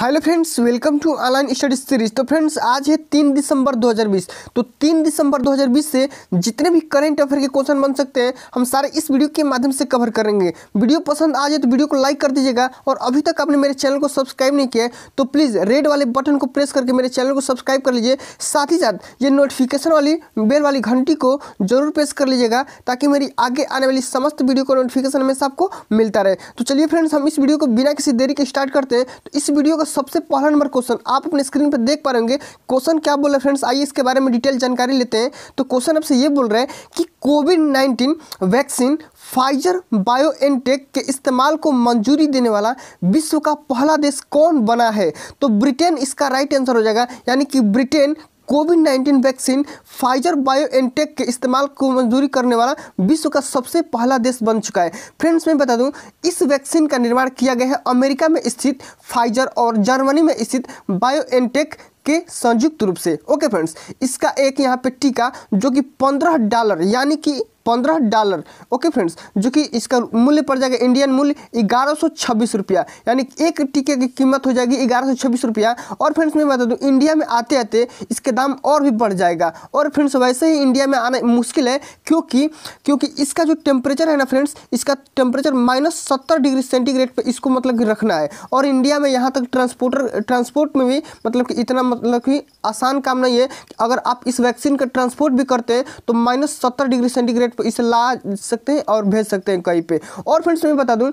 hello friends welcome to online study series तो friends आज है तीन दिसंबर 2020 तो तीन दिसंबर 2020 से जितने भी करंट अफेयर के क्वेश्चन बन सकते हैं हम सारे इस वीडियो के माध्यम से कवर करेंगे वीडियो पसंद आ जाए तो वीडियो को लाइक कर दीजिएगा और अभी तक आपने मेरे चैनल को सब्सक्राइब नहीं किया तो प्लीज़ रेड वाले बटन को प्रेस करके मेरे चैनल को सब्सक्राइब कर लीजिए साथ ही साथ ये नोटिफिकेशन वाली बेल वाली घंटी को जरूर प्रेस कर लीजिएगा ताकि मेरी आगे आने वाली समस्त वीडियो का नोटिफिकेशन हमेशा आपको मिलता रहे तो चलिए फ्रेंड्स हम इस वीडियो को बिना किसी देरी के स्टार्ट करते हैं तो इस वीडियो का पर सबसे पहला नंबर क्वेश्चन आप अपने स्क्रीन पर देख पा रहे होंगे क्वेश्चन क्या बोल रहे फ्रेंड्स आइए इसके बारे में डिटेल जानकारी लेते हैं तो क्वेश्चन आपसे ये बोल रहे हैं कि Covid nineteen vaccine Pfizer bio के इस्तेमाल को मंजूरी देने वाला विश्व का पहला देश कौन बना है तो ब्रिटेन इसका राइट आंसर हो जाएगा यानी कि Britain Covid nineteen vaccine Pfizer BioNTech के इस्तेमाल को मंजूरी करने वाला विश्व का सबसे पहला देश बन चुका है फ्रेंड्स मैं बता दूं इस वैक्सीन का निर्माण किया गया है अमेरिका में स्थित फाइजर और जर्मनी में स्थित बायो एनटेक के संयुक्त रूप से ओके फ्रेंड्स इसका एक यहाँ पे टीका जो कि पंद्रह डॉलर यानी कि पंद्रह डॉलर ओके फ्रेंड्स जो कि इसका मूल्य पड़ जाएगा इंडियन मूल्य ग्यारह सौ छब्बीस रुपया यानी एक टीके की कीमत हो जाएगी ग्यारह सौ छब्बीस रुपया और फ्रेंड्स मैं बता दूं इंडिया में आते आते इसके दाम और भी बढ़ जाएगा और फ्रेंड्स वैसे ही इंडिया में आना मुश्किल है क्योंकि क्योंकि इसका जो टेम्परेचर है ना फ्रेंड्स इसका टेम्परेचर माइनस सत्तर डिग्री सेंटीग्रेड पर इसको मतलब रखना है और इंडिया में यहाँ तक ट्रांसपोर्टर ट्रांसपोर्ट में भी मतलब कि इतना मतलब कि आसान काम नहीं है अगर आप इस वैक्सीन का ट्रांसपोर्ट भी करते हैं तो माइनस सत्तर डिग्री सेंटीग्रेड पर इसे ला सकते हैं और भेज सकते हैं कहीं पे और फ्रेंड्स मैं बता दूं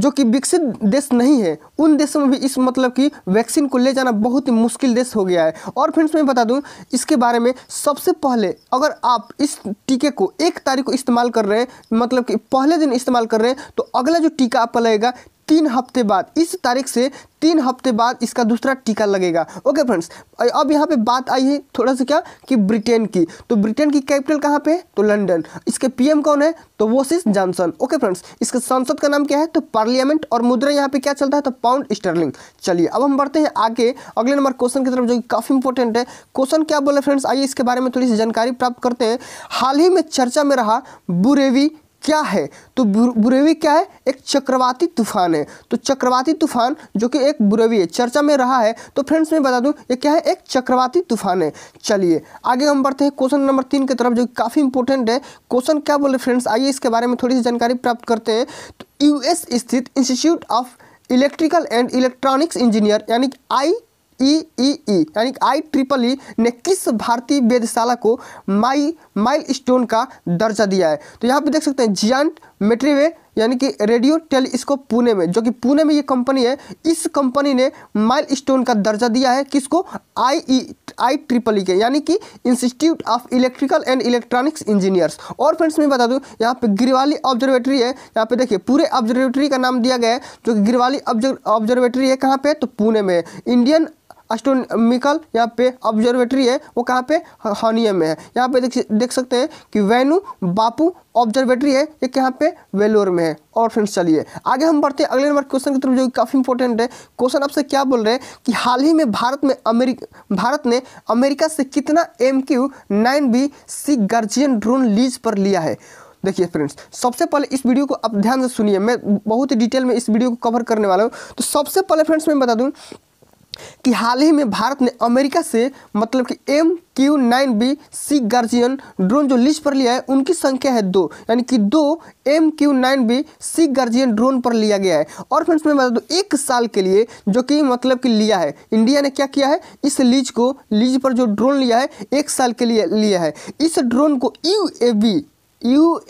जो कि विकसित देश नहीं है उन देशों में भी इस मतलब कि वैक्सीन को ले जाना बहुत ही मुश्किल देश हो गया है और फ्रेंड्स मैं बता दूँ इसके बारे में सबसे पहले अगर आप इस टीके को एक तारीख को इस्तेमाल कर रहे हैं मतलब कि पहले दिन इस्तेमाल कर रहे हैं तो अगला जो टीका आपका लगेगा तीन हफ्ते बाद इस तारीख से तीन हफ्ते बाद इसका दूसरा टीका लगेगा ओके फ्रेंड्स अब यहाँ पे बात आई है थोड़ा सा क्या कि ब्रिटेन की तो ब्रिटेन की कैपिटल कहाँ पे है तो लंदन इसके पीएम कौन है तो वोसिस जॉनसन ओके फ्रेंड्स इसके सांसद का नाम क्या है तो पार्लियामेंट और मुद्रा यहाँ पे क्या चलता है तो पाउंड स्टर्लिंग चलिए अब हम बढ़ते हैं आगे अगले नंबर क्वेश्चन की तरफ जो कि काफ़ी इंपॉर्टेंट है क्वेश्चन क्या बोले फ्रेंड्स आइए इसके बारे में थोड़ी सी जानकारी प्राप्त करते हैं हाल ही में चर्चा में रहा बुरेवी क्या है तो बुरेवी क्या है एक चक्रवाती तूफान है तो चक्रवाती तूफान जो कि एक बुरेवी है चर्चा में रहा है तो फ्रेंड्स मैं बता दूं ये क्या है एक चक्रवाती तूफान है चलिए आगे हम बढ़ते हैं क्वेश्चन नंबर तीन की तरफ जो काफ़ी इंपॉर्टेंट है क्वेश्चन क्या बोले फ्रेंड्स आइए इसके बारे में थोड़ी सी जानकारी प्राप्त करते हैं तो यूएस स्थित institute of electrical and electronics engineer यानी आई ई ई ई यानी आई ट्रिपल ई ने किस भारतीय वेधशाला को माई माइल स्टोन का दर्जा दिया है तो यहाँ पे देख सकते हैं जियांट मेट्रीवे यानी कि रेडियो टेलीस्कोप पुणे में जो कि पुणे में ये कंपनी है इस कंपनी ने माइल स्टोन का दर्जा दिया है किसको आई ई आई ट्रिपल ई के यानी कि institute of electrical and electronics engineers और फ्रेंड्स मैं बता दूं यहाँ पे गिरवाली ऑब्जर्वेटरी है यहाँ पे देखिए पूरे ऑब्जर्वेटरी का नाम दिया गया है जो कि गिरवाली ऑब्जर्वेटरी है कहाँ पे तो पुणे में इंडियन एस्ट्रोनॉमिकल यहाँ पे ऑब्जर्वेटरी है वो कहाँ पे हॉनिया में है यहाँ पे देख देख सकते हैं कि वेनु बापू ऑब्जर्वेटरी है ये कहाँ पे वेलोर में है और फ्रेंड्स चलिए आगे हम बढ़ते हैं अगले नंबर क्वेश्चन की तरफ जो काफ़ी इंपॉर्टेंट है क्वेश्चन आपसे क्या बोल रहे हैं कि हाल ही में भारत में अमेरिक भारत ने अमेरिका से कितना एम क्यू नाइन बी सी गार्जियन ड्रोन लीज पर लिया है देखिए फ्रेंड्स सबसे पहले इस वीडियो को आप ध्यान से सुनिए मैं बहुत ही डिटेल में इस वीडियो को कवर करने वाला हूँ तो सबसे पहले फ्रेंड्स मैं बता दूँ कि हाल ही में भारत ने अमेरिका से मतलब कि एम क्यू नाइन बी सी गार्जियन ड्रोन जो लिस्ट पर लिया है उनकी संख्या है दो यानी कि दो एम क्यू नाइन बी सी गार्जियन ड्रोन पर लिया गया है और फ्रेंड्स मैं बता दूँ एक साल के लिए जो कि मतलब कि लिया है इंडिया ने क्या किया है इस लीज को लीज पर जो ड्रोन लिया है एक साल के लिए लिया है इस ड्रोन को यू ए बी यू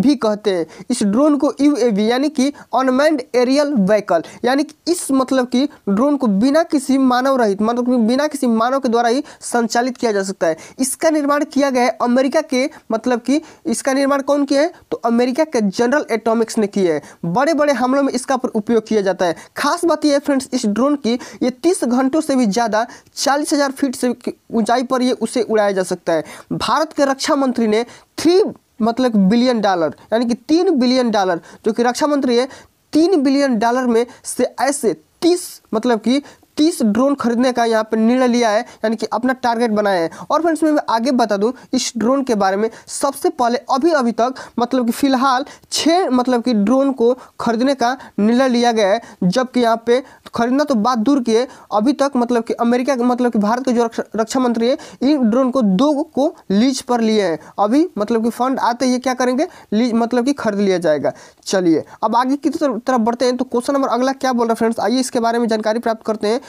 भी कहते हैं इस ड्रोन को यू यानी कि अनमैंड एरियल व्हीकल यानी कि इस मतलब कि ड्रोन को बिना किसी मानव रहित मतलब बिना किसी मानव के द्वारा ही संचालित किया जा सकता है इसका निर्माण किया गया है अमेरिका के मतलब कि इसका निर्माण कौन किया है तो अमेरिका के जनरल एटॉमिक्स ने किया है बड़े बड़े हमलों में इसका उपयोग किया जाता है खास बात यह है फ्रेंड्स इस ड्रोन की ये तीस घंटों से भी ज़्यादा चालीस हज़ार फीट से ऊंचाई पर ये उसे उड़ाया जा सकता है भारत के रक्षा मंत्री ने थ्री मतलब बिलियन डॉलर यानी कि तीन बिलियन डॉलर जो कि रक्षा मंत्री है तीन बिलियन डॉलर में से ऐसे तीस मतलब कि तीस ड्रोन खरीदने का यहाँ पर निर्णय लिया है यानी कि अपना टारगेट बनाया है और फ्रेंड्स मैं आगे बता दूँ इस ड्रोन के बारे में सबसे पहले अभी अभी तक मतलब कि फ़िलहाल छः मतलब कि ड्रोन को खरीदने का निर्णय लिया गया है जबकि यहाँ पे खरीदना तो बात दूर की है अभी तक मतलब कि अमेरिका मतलब कि भारत के जो रक्षा मंत्री है इन ड्रोन को दो को लीज पर लिए हैं अभी मतलब कि फंड आते ये क्या करेंगे लीज मतलब कि खरीद लिया जाएगा चलिए अब आगे की तरफ बढ़ते हैं तो क्वेश्चन नंबर अगला क्या बोल रहा है फ्रेंड्स आइए इसके बारे में जानकारी प्राप्त करते हैं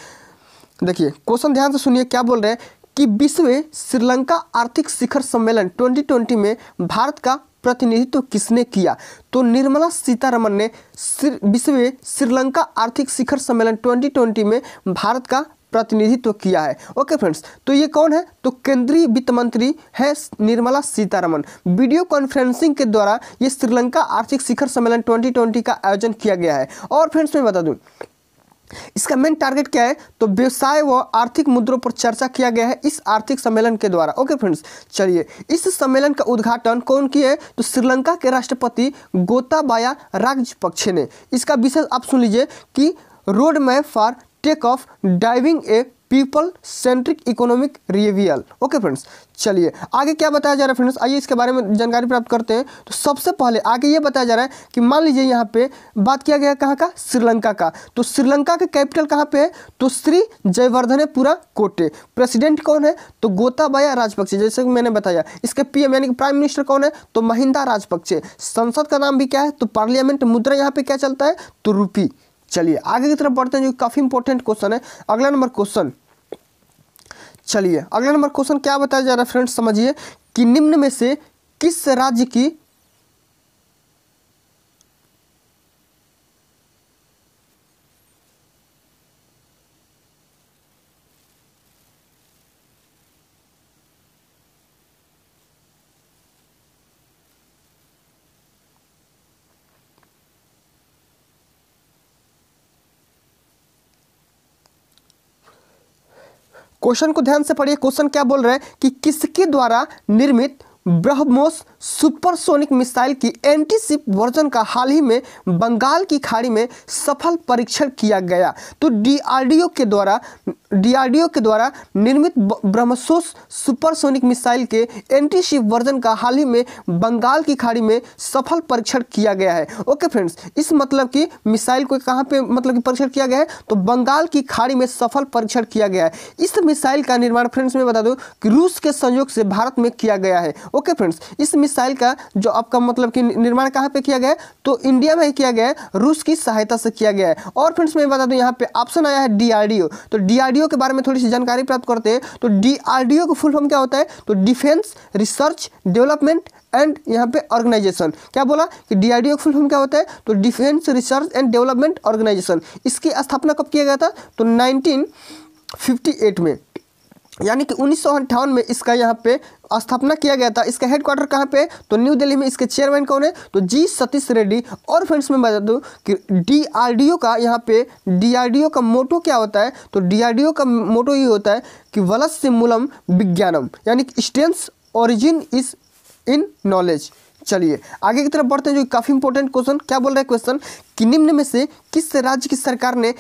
देखिए क्वेश्चन ध्यान से सुनिए क्या बोल रहे हैं कि विश्व श्रीलंका आर्थिक शिखर सम्मेलन 2020 में भारत का प्रतिनिधित्व तो किसने किया तो निर्मला सीतारमन ने विश्व श्रीलंका आर्थिक शिखर सम्मेलन 2020 में भारत का प्रतिनिधित्व तो किया है ओके फ्रेंड्स तो ये कौन है तो केंद्रीय वित्त मंत्री है निर्मला सीतारमन वीडियो कॉन्फ्रेंसिंग के द्वारा ये श्रीलंका आर्थिक शिखर सम्मेलन 2020 का आयोजन किया गया है और फ्रेंड्स मैं बता दूं इसका मेन टारगेट क्या है तो व्यवसाय व आर्थिक मुद्दों पर चर्चा किया गया है इस आर्थिक सम्मेलन के द्वारा ओके फ्रेंड्स चलिए इस सम्मेलन का उद्घाटन कौन किया है तो श्रीलंका के राष्ट्रपति गोताबाया राजपक्षे ने इसका विषय आप सुन लीजिए कि road map for take off driving a people centric economic revival okay friends चलिए आगे क्या बताया जा रहा है फ्रेंड्स आइए इसके बारे में जानकारी प्राप्त करते हैं तो सबसे पहले आगे ये बताया जा रहा है कि मान लीजिए यहाँ पे बात किया गया कहाँ का श्रीलंका का तो श्रीलंका का कैपिटल कहाँ पे है तो श्री जयवर्धन पूरा कोटे प्रेसिडेंट कौन है तो गोताबाया राजपक्षे जैसे कि मैंने बताया इसके पी यानी कि प्राइम मिनिस्टर कौन है तो महिंदा राजपक्षे संसद का नाम भी क्या है तो पार्लियामेंट मुद्रा यहाँ पे क्या चलता है तो रूपी चलिए आगे की तरफ बढ़ते हैं जो काफ़ी इंपॉर्टेंट क्वेश्चन है अगला नंबर क्वेश्चन चलिए अगला नंबर क्वेश्चन क्या बताया जा रहा है फ्रेंड्स समझिए कि निम्न में से किस राज्य की क्वेश्चन को ध्यान से पढ़िए क्वेश्चन क्या बोल रहे हैं कि किसके द्वारा निर्मित ब्रह्मोस सुपरसोनिक मिसाइल की एंटी शिप वर्जन का हाल ही में बंगाल की खाड़ी में सफल परीक्षण किया गया तो डीआरडीओ के द्वारा डीआरडीओ के द्वारा निर्मित ब्रह्मसोस सुपरसोनिक मिसाइल के एंटी शिप वर्जन का हाल ही में बंगाल की खाड़ी में सफल परीक्षण किया गया है ओके फ्रेंड्स इस मतलब कि मिसाइल को कहाँ पे मतलब कि परीक्षण किया गया है तो बंगाल की खाड़ी में सफल परीक्षण किया गया है इस मिसाइल का निर्माण फ्रेंड्स मैं बता दूँ कि रूस के संयोग से भारत में किया गया है ओके फ्रेंड्स इस मिसाइल का जो आपका मतलब कि निर्माण कहाँ पे किया गया है तो इंडिया में किया गया है रूस की सहायता से किया गया है और फ्रेंड्स मैं बता दूँ यहाँ पे ऑप्शन आया है डीआरडीओ तो डीआरडीओ के बारे में थोड़ी सी जानकारी प्राप्त करते हैं तो डीआरडीओ का फुल फॉर्म क्या होता है तो डिफेंस रिसर्च डेवलपमेंट एंड यहाँ पे ऑर्गेनाइजेशन क्या बोला कि डीआरडीओ का फुल फॉर्म क्या होता है तो defence research and development organisation इसकी स्थापना कब किया गया था तो 1958 में यानी कि उन्नीस में इसका यहाँ पे स्थापना किया गया था इसका हेडक्वार्टर कहाँ पे तो न्यू दिल्ली में इसके चेयरमैन कौन है तो जी सतीश रेड्डी और फ्रेंड्स मैं बता दूँ कि डीआरडीओ का यहाँ पे डीआरडीओ का मोटो क्या होता है तो डीआरडीओ का मोटो ये होता है कि वलस से मूलम विज्ञानम यानी कि स्टेंस ओरिजिन इज इन नॉलेज चलिए आगे की तरफ बढ़ते हैं जो काफ़ी इंपॉर्टेंट क्वेश्चन क्या बोल रहे हैं क्वेश्चन कि निम्न में से किस राज्य की सरकार ने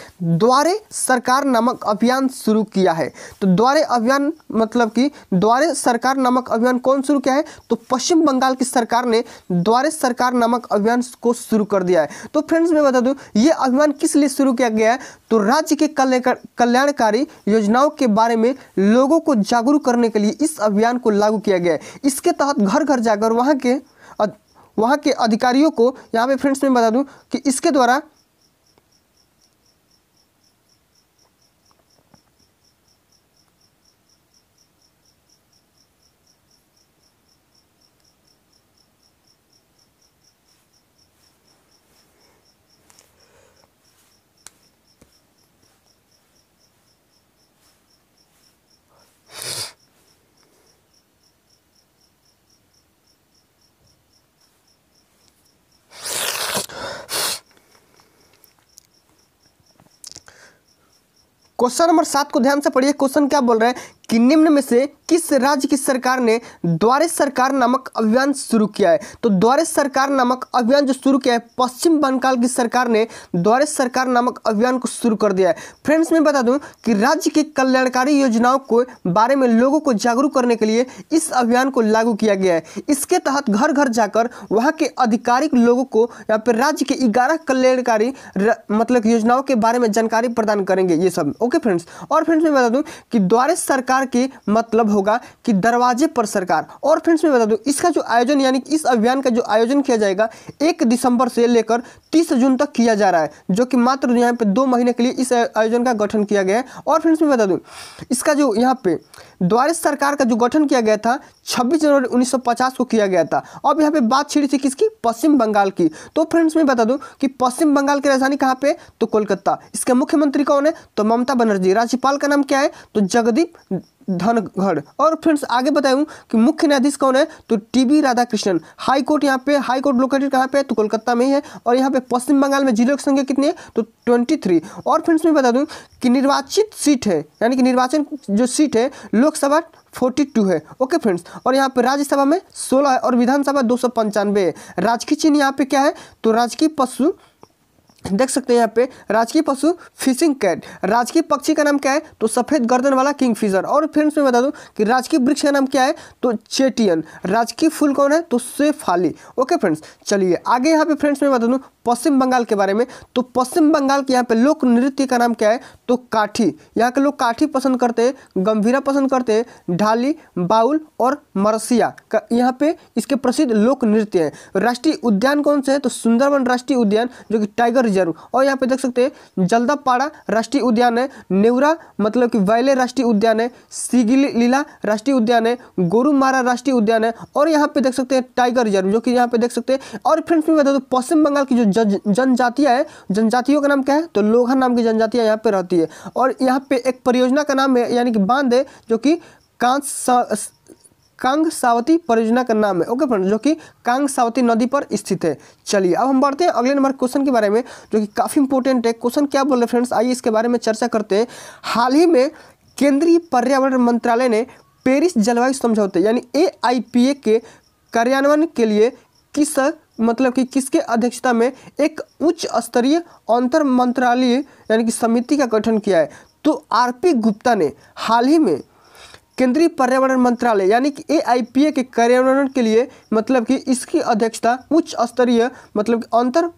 द्वारे सरकार नामक अभियान शुरू किया है तो द्वारे अभियान मतलब कि द्वारे सरकार नामक अभियान कौन शुरू किया है तो पश्चिम बंगाल की सरकार ने द्वारे सरकार नामक अभियान को शुरू कर दिया है तो फ्रेंड्स मैं बता दूं ये अभियान किस लिए शुरू किया गया है तो राज्य के कल्याणकारी योजनाओं के बारे में लोगों को जागरूक करने के लिए इस अभियान को लागू किया गया है इसके तहत घर घर जाकर वहाँ के वहाँ के अधिकारियों को यहाँ पे फ्रेंड्स मैं बता दूँ कि इसके द्वारा क्वेश्चन नंबर सात को ध्यान से पढ़िए क्वेश्चन क्या बोल रहे हैं कि निम्न में से किस राज्य की सरकार ने द्वारे सरकार नामक अभियान शुरू किया है तो द्वारे सरकार नामक अभियान जो शुरू किया है पश्चिम बंगाल की सरकार ने द्वारे सरकार नामक अभियान को शुरू कर दिया है फ्रेंड्स मैं बता दूं कि राज्य की कल्याणकारी योजनाओं को बारे में लोगों को जागरूक करने के लिए इस अभियान को लागू किया गया है इसके तहत घर घर जाकर वहाँ के आधिकारिक लोगों को या फिर राज्य के ग्यारह कल्याणकारी मतलब योजनाओं के बारे में जानकारी प्रदान करेंगे ये सब ओके फ्रेंड्स और फ्रेंड्स मैं बता दूँ कि द्वारे सरकार की मतलब होगा कि दरवाजे पर सरकार और फ्रेंड्स मैं बता दूं इसका जो आयोजन यानी कि इस अभियान का जो आयोजन किया जाएगा एक दिसंबर से लेकर तीस जून तक किया जा रहा है जो कि मात्र यहाँ पे दो महीने के लिए इस आयोजन का गठन किया गया है और फ्रेंड्स मैं बता दूँ इसका जो यहाँ पे द्वारे सरकार का जो गठन किया गया था छब्बीस जनवरी उन्नीस को किया गया था अब यहाँ पे बात छिड़ी थी किसकी पश्चिम बंगाल की तो फ्रेंड्स मैं बता दूँ कि पश्चिम बंगाल की राजधानी कहाँ पे तो कोलकाता इसके मुख्यमंत्री कौन है तो ममता बनर्जी राज्यपाल का नाम क्या है तो जगदीप धनघड़ और फ्रेंड्स आगे बताऊँ कि मुख्य न्यायाधीश कौन है तो T B Radhakrishnan high court यहाँ पे हाई कोर्ट लोकेटेड कहाँ पे है तो कोलकाता में ही है और यहाँ पे पश्चिम बंगाल में जिलों की संख्या कितनी है तो ट्वेंटी थ्री और फ्रेंड्स मैं बता दूँ कि निर्वाचित सीट है यानी कि निर्वाचन जो सीट है लोकसभा फोर्टी टू है ओके फ्रेंड्स और यहाँ पे राज्यसभा में सोलह है और विधानसभा दो सौ पंचानवे है राजकीय चिन्ह यहाँ पे क्या है तो राजकीय पशु देख सकते हैं यहाँ पे राजकीय पशु फिशिंग कैट राजकीय पक्षी का नाम क्या है तो सफ़ेद गर्दन वाला किंगफिशर और फ्रेंड्स मैं बता दूं कि राजकीय वृक्ष का नाम क्या है तो चेटियन राजकीय फूल कौन है तो सेफाली ओके फ्रेंड्स चलिए आगे यहाँ पे फ्रेंड्स मैं बता दूं पश्चिम बंगाल के बारे में तो पश्चिम बंगाल के यहाँ पे लोक नृत्य का नाम क्या है तो काठी यहाँ के लोग काठी पसंद करते हैं गंभीरा पसंद करते हैं ढाली बाउल और मरसिया का यहाँ पे इसके प्रसिद्ध लोक नृत्य है राष्ट्रीय उद्यान कौन से है तो सुंदरवन राष्ट्रीय उद्यान जो कि टाइगर रिजर्व और यहाँ पे देख सकते हैं जल्दापाड़ा राष्ट्रीय उद्यान है नेवरा मतलब कि वैले राष्ट्रीय उद्यान है सीगिलीला राष्ट्रीय उद्यान है गोरुमारा राष्ट्रीय उद्यान है और यहाँ पे देख सकते हैं टाइगर रिजर्व जो कि यहाँ पे देख सकते हैं और फ्रेंड्स मैं बता दूँ पश्चिम बंगाल की जो जनजातियाँ है जनजातियों का नाम क्या है तो लोहा नाम की जनजातियाँ यहाँ पर रहती है और यहाँ पे एक परियोजना का नाम है यानी कि बांध है जो कि कांस कांग सावती परियोजना का नाम है ओके फ्रेंड जो कि कांग सावती नदी पर स्थित है चलिए अब हम बढ़ते हैं अगले नंबर क्वेश्चन के बारे में जो कि काफ़ी इंपोर्टेंट है क्वेश्चन क्या बोल रहे हैं फ्रेंड्स आइए इसके बारे में चर्चा करते हैं हाल ही में केंद्रीय पर्यावरण मंत्रालय ने पेरिस जलवायु समझौते यानी ए के कार्यान्वयन के लिए किस मतलब कि किसके अध्यक्षता में एक उच्च स्तरीय अंतर मंत्रालय यानी कि समिति का गठन किया है तो आरपी गुप्ता ने हाल ही में केंद्रीय पर्यावरण मंत्रालय यानी कि ए के कार्यान्वयन के लिए मतलब कि इसकी अध्यक्षता उच्च स्तरीय मतलब कि अंतर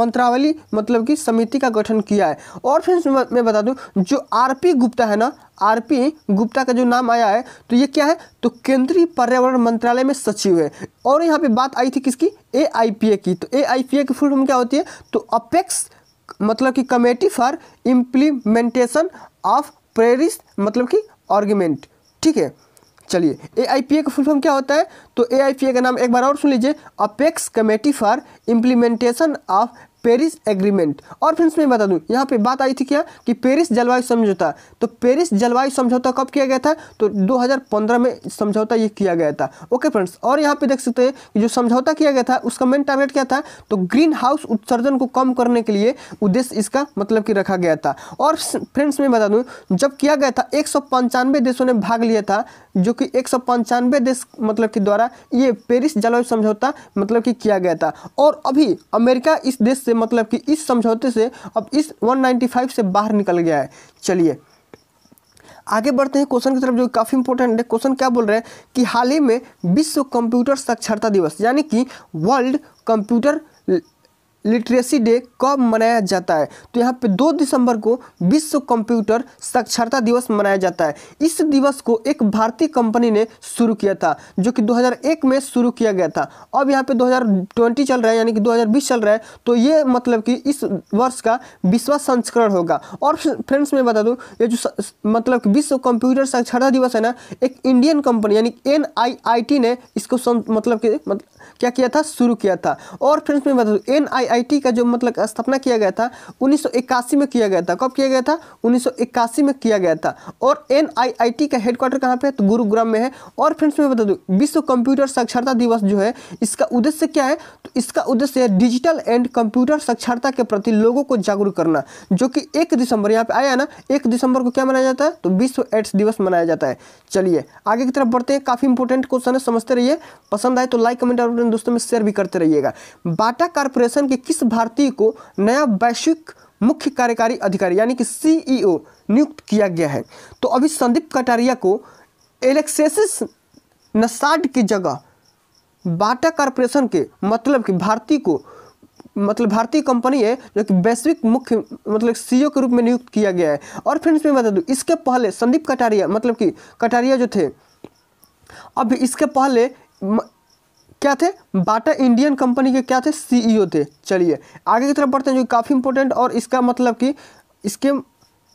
मंत्रावली मतलब कि समिति का गठन किया है और फिर मैं बता दूं जो आरपी गुप्ता है ना आरपी गुप्ता का जो नाम आया है तो ये क्या है तो केंद्रीय पर्यावरण मंत्रालय में सचिव है और यहाँ पर बात आई थी किसकी ए की तो ए की फुल फॉर्म क्या होती है तो अपेक्स मतलब कि committee for implementation of Paris मतलब कि आर्ग्यूमेंट ठीक है चलिए ए आई पी ए का फुल फॉर्म क्या होता है तो ए आई पी ए का नाम एक बार और सुन लीजिए apex committee for implementation of Paris agreement और फ्रेंड्स मैं बता दूं यहाँ पे बात आई थी क्या कि पेरिस जलवायु समझौता तो पेरिस जलवायु समझौता कब किया गया था तो 2015 में समझौता ये किया गया था ओके फ्रेंड्स और यहाँ पे देख सकते हैं कि जो समझौता किया गया था उसका मेन टारगेट क्या था तो ग्रीन हाउस उत्सर्जन को कम करने के लिए उद्देश्य इसका मतलब कि रखा गया था और फ्रेंड्स मैं बता दूँ जब किया गया था एक देशों ने भाग लिया था जो कि एक देश मतलब के द्वारा ये पेरिस जलवायु समझौता मतलब कि किया गया था और अभी अमेरिका इस देश से मतलब कि इस समझौते से अब इस 195 से बाहर निकल गया है चलिए आगे बढ़ते हैं क्वेश्चन की तरफ जो काफ़ी इंपॉर्टेंट है क्वेश्चन क्या बोल रहे हैं कि हाल ही में विश्व कंप्यूटर साक्षरता दिवस यानी कि वर्ल्ड कंप्यूटर लिटरेसी डे कब मनाया जाता है तो यहाँ पे दो दिसंबर को विश्व कंप्यूटर साक्षरता दिवस मनाया जाता है इस दिवस को एक भारतीय कंपनी ने शुरू किया था जो कि 2001 में शुरू किया गया था अब यहाँ पे 2020 चल रहा है यानी कि 2020 चल रहा है तो ये मतलब कि इस वर्ष का विश्व संस्करण होगा और फ्रेंड्स मैं बता दूँ ये जो मतलब कि विश्व कंप्यूटर साक्षरता दिवस है ना एक इंडियन कंपनी यानी एन ने इसको मतलब कि मतलब क्या किया था शुरू किया था और फ्रेंड्स मैं बता दूँ एन का जो मतलब स्थापना किया गया था उन्नीस में किया गया था कब किया गया था उन्नीस में किया गया था और एन का हेडक्वार्टर कहाँ पर है तो गुरुग्राम में है और फ्रेंड्स मैं बता दूँ विश्व कंप्यूटर साक्षरता दिवस जो है इसका उद्देश्य क्या है तो इसका उद्देश्य है डिजिटल एंड कंप्यूटर साक्षरता के प्रति लोगों को जागरूक करना जो कि एक दिसंबर यहाँ पे आया ना एक दिसंबर को क्या मनाया जाता है तो विश्व एड्स दिवस मनाया जाता है चलिए आगे की तरफ बढ़ते हैं काफ़ी इंपोर्टेंट क्वेश्चन है समझते रहिए पसंद आए तो लाइक कमेंट और अपने दोस्तों में शेयर भी करते रहिएगा बाटा कारपोरेशन के किस भारतीय को नया वैश्विक मुख्य कार्यकारी अधिकारी यानी कि सीईओ e नियुक्त किया गया है तो अभी संदीप कटारिया को एलेक्सेसिस नसाड की जगह बाटा कारपोरेशन के मतलब कि भारतीय को मतलब भारतीय कंपनी है जो कि वैश्विक मुख्य मतलब सीईओ e के रूप में नियुक्त किया गया है और फ्रेंड्स मैं बता दूं इसके पहले संदीप कटारिया मतलब कि कटारिया जो थे अब इसके पहले क्या थे बाटा इंडियन कंपनी के क्या थे सीईओ e थे चलिए आगे की तरफ बढ़ते हैं जो काफ़ी इंपॉर्टेंट और इसका मतलब कि इसके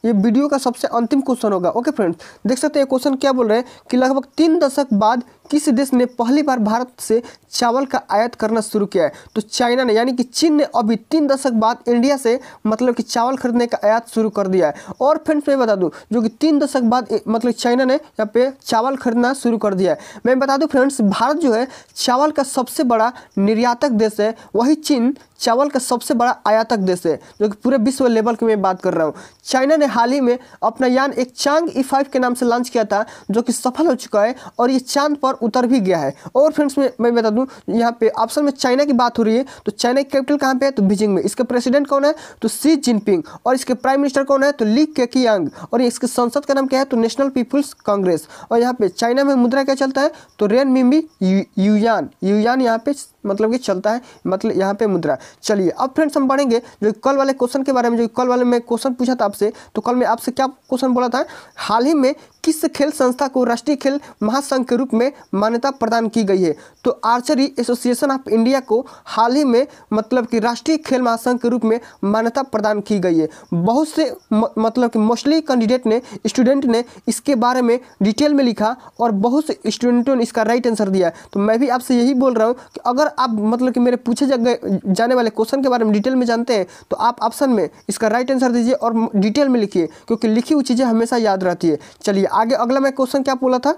ये वीडियो का सबसे अंतिम क्वेश्चन होगा ओके फ्रेंड्स देख सकते हैं क्वेश्चन क्या बोल रहे हैं कि लगभग तीन दशक बाद किस देश ने पहली बार भारत से चावल का आयात करना शुरू किया है तो चाइना ने यानी कि चीन ने अभी तीन दशक बाद इंडिया से मतलब कि चावल खरीदने का आयात शुरू कर दिया है और फ्रेंड्स मैं बता दूँ जो कि तीन दशक बाद मतलब चाइना ने यहाँ पे चावल खरीदना शुरू कर दिया है मैं बता दूँ फ्रेंड्स भारत जो है चावल का सबसे बड़ा निर्यातक देश है वही चीन चावल का सबसे बड़ा आयातक देश है जो कि पूरे विश्व लेवल की मैं बात कर रहा हूँ चाइना ने हाल ही में अपना यान एक चांग ई फाइव के नाम से लॉन्च किया था जो कि सफल हो चुका है और ये चांद पर उतर भी गया है और फ्रेंड्स में मैं बता दूँ यहाँ पे ऑप्शन में चाइना की बात हो रही है तो चाइना की कैपिटल कहाँ पर है तो बीजिंग में इसके प्रेसिडेंट कौन है तो सी जिनपिंग और इसके प्राइम मिनिस्टर कौन है तो ली केकियांग और इसके संसद का नाम क्या है तो नेशनल पीपुल्स कांग्रेस और यहाँ पे चाइना में मुद्रा क्या चलता है तो रेन मिमी यूयान यूयान यहाँ पे मतलब कि चलता है मतलब यहाँ पे मुद्रा चलिए अब फ्रेंड्स हम बढ़ेंगे जो कल वाले क्वेश्चन के बारे में जो कल वाले में क्वेश्चन पूछा था आपसे तो कल मैं आपसे क्या क्वेश्चन बोला था हाल ही में किस खेल संस्था को राष्ट्रीय खेल महासंघ के रूप में मान्यता प्रदान की गई है तो आर्चरी एसोसिएशन ऑफ इंडिया को हाल ही में मतलब कि राष्ट्रीय खेल महासंघ के रूप में मान्यता प्रदान की गई है बहुत से मतलब कि मोस्टली कैंडिडेट ने स्टूडेंट ने इसके बारे में डिटेल में लिखा और बहुत से स्टूडेंटों ने इसका राइट आंसर दिया तो मैं भी आपसे यही बोल रहा हूँ कि अगर आप मतलब कि मेरे पूछे जा, जाने वाले क्वेश्चन के बारे में डिटेल में जानते हैं तो आप ऑप्शन में इसका राइट आंसर दीजिए और डिटेल में लिखिए क्योंकि लिखी हुई चीज़ें हमेशा याद रहती है चलिए आगे अगला मैं क्वेश्चन क्या बोला था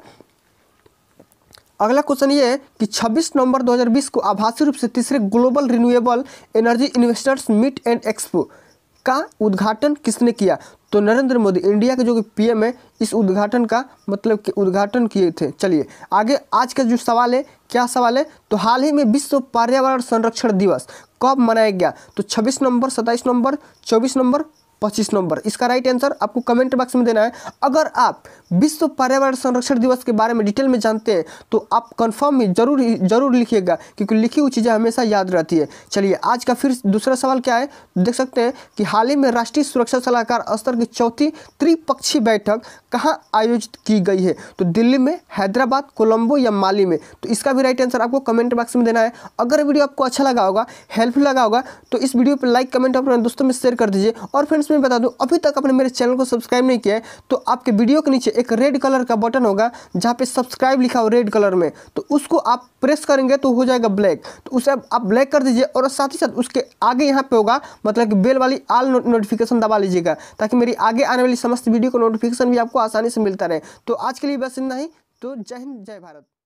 अगला क्वेश्चन ये है कि 26 नवंबर 2020 को आभासी रूप से तीसरे global renewable energy investors meet and expo का उद्घाटन किसने किया तो नरेंद्र मोदी इंडिया के जो कि पीएम है इस उद्घाटन का मतलब कि उद्घाटन किए थे चलिए आगे आज का जो सवाल है क्या सवाल है तो हाल ही में विश्व पर्यावरण संरक्षण दिवस कब मनाया गया तो 26 नवंबर 27 नवंबर 24 नवंबर 25 नंबर इसका राइट आंसर आपको कमेंट बॉक्स में देना है अगर आप विश्व पर्यावरण संरक्षण दिवस के बारे में डिटेल में जानते हैं तो आप कन्फर्म ही जरूर जरूर लिखिएगा क्योंकि लिखी हुई चीज़ें हमेशा याद रहती है चलिए आज का फिर दूसरा सवाल क्या है देख सकते हैं कि हाल ही में राष्ट्रीय सुरक्षा सलाहकार स्तर की चौथी त्रिपक्षीय बैठक कहाँ आयोजित की गई है तो दिल्ली में हैदराबाद कोलंबो या माली में तो इसका भी राइट आंसर आपको कमेंट बॉक्स में देना है अगर वीडियो आपको अच्छा लगा होगा हेल्पफुल लगा होगा तो इस वीडियो पर लाइक कमेंट अपने दोस्तों में शेयर कर दीजिए और फ्रेंड्स में बता दूँ अभी तक आपने मेरे चैनल को सब्सक्राइब नहीं किया है तो आपके वीडियो के नीचे एक रेड कलर का बटन होगा जहाँ पे सब्सक्राइब लिखा हो रेड कलर में तो उसको आप प्रेस करेंगे तो हो जाएगा ब्लैक तो उसे आप ब्लैक कर दीजिए और साथ ही साथ उसके आगे यहाँ पे होगा मतलब कि बेल वाली आल नो, नोटिफिकेशन दबा लीजिएगा ताकि मेरी आगे आने वाली समस्त वीडियो का नोटिफिकेशन भी आपको आसानी से मिलता रहे तो आज के लिए बस इतना ही तो जय हिंद जय भारत